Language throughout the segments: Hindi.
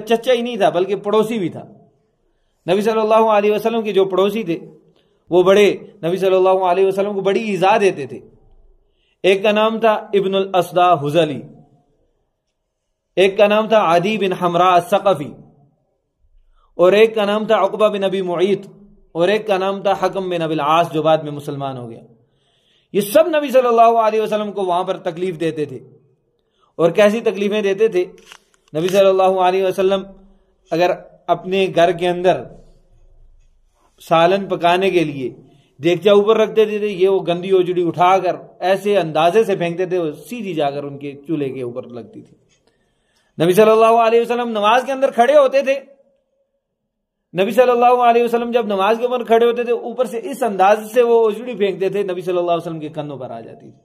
चचा ही नहीं था बल्कि पड़ोसी भी था नबी सल्लल्लाहु अलैहि वसल्लम के जो पड़ोसी थे वो बड़े नबी सल्लल्लाहु अलैहि वसल्लम को बड़ी ईजा देते थे एक का नाम था इब्न असदा हुजली एक का नाम था आदि बिन हमरा सकफ़ी और एक का नाम था अकबा बिन अबी मुइत और एक का नाम था हकम बिन अबिल आस जो बाद में मुसलमान हो गया ये सब नबी सल्लल्लाहु अलैहि वसल्लम को वहां पर तकलीफ देते थे और कैसी तकलीफें देते थे नबी सल्लल्लाहु अलैहि वसल्लम अगर अपने घर के अंदर सालन पकाने के लिए देखचा ऊपर रखते थे, थे ये वो गंदी ओजड़ी उठाकर ऐसे अंदाजे से फेंकते थे वो सीधी जाकर उनके चूल्हे के ऊपर लगती थी नबी सल्लल्लाहु अलैहि वसल्लम नमाज के अंदर खड़े होते थे नबी सल्लल्लाहु अलैहि वसल्लम जब नमाज के ऊपर खड़े होते थे ऊपर से इस अंदाज से वो उजड़ी फेंकते थे नबी सल्लल्लाहु अलैहि वसल्लम के कंधों पर आ जाती थी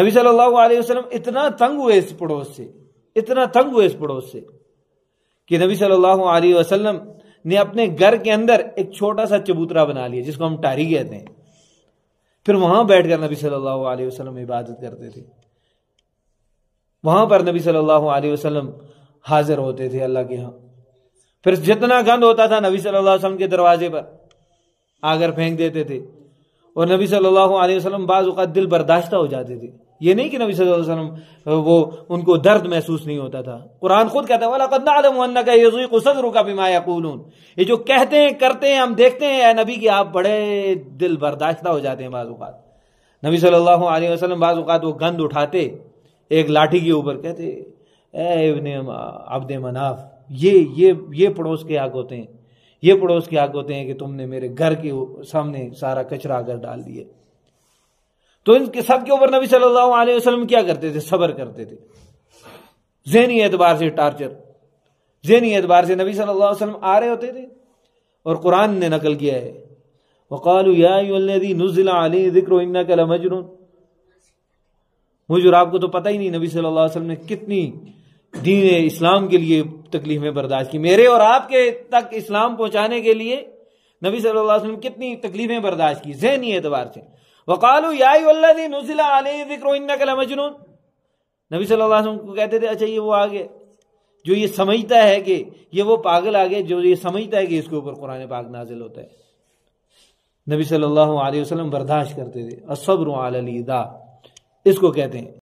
नबी सल्लल्लाहु अलैहि वसल्लम इतना तंग हुए इस पड़ोस से इतना तंग हुए इस पड़ोस से कि नबी सल्लल्लाहु अलैहि वसल्लम ने अपने घर के अंदर एक छोटा सा चबूतरा बना लिया जिसको हम टारी कहते हैं फिर वहां बैठकर नबी सल्लल्लाहु अलैहि वसल्लम इबादत करते थे वहां पर नबी सल्लल्लाहु अलैहि वसल्लम हाजिर होते थे अल्लाह के यहां फिर जितना गंद होता था नबी सल्लल्लाहु अलैहि वसल्लम के दरवाजे पर आकर फेंक देते थे और नबी सल्लल्लाहु अलैहि वसल्लम बाज़ दिल बर्दाश्त हो जाते थे ये नहीं कि नबी वसल्लम वो उनको दर्द महसूस नहीं होता था कुरान खुद कहता है ये जो कहते हैं करते हैं हम देखते हैं नबी कि आप बड़े दिल बर्दाश्त हो जाते हैं बाजूकात नबी सल्लल्लाहु अलैहि वसल्लम बाजूकात वो गंद उठाते एक लाठी के ऊपर कहते अब्द मनाफ ये ये ये पड़ोस के आग होते हैं ये पड़ोस के आग होते हैं कि तुमने मेरे घर के सामने सारा कचरा अगर डाल दिया तो इनके सबके ऊपर नबी सल्लाम क्या करते थे सबर करते थे जहनी एतबार से टार्चर जहनी एतबार से नबी सल्लाम आ रहे होते थे और कुरान ने नकल किया है वकालू यादी नुजिला अली मुझे आपको तो पता ही नहीं नबी सल्लल्लाहु अलैहि वसल्लम ने कितनी दीन इस्लाम के लिए तकलीफें बर्दाश्त की मेरे और आपके तक इस्लाम पहुंचाने के लिए नबी सल्लल्लाहु अलैहि वसल्लम कितनी तकलीफें बर्दाश्त की जहनी एतबार से वकालू यादी नजिला मजनून नबी सल्लल्लाहु अलैहि वसल्लम को कहते थे अच्छा ये वो आ गया जो ये समझता है कि ये वो पागल आ गया जो ये समझता है कि इसके ऊपर कुरान पाक नाजिल होता है नबी सल्लल्लाहु अलैहि वसल्लम बर्दाश्त करते थे असबर आलिदा इसको कहते हैं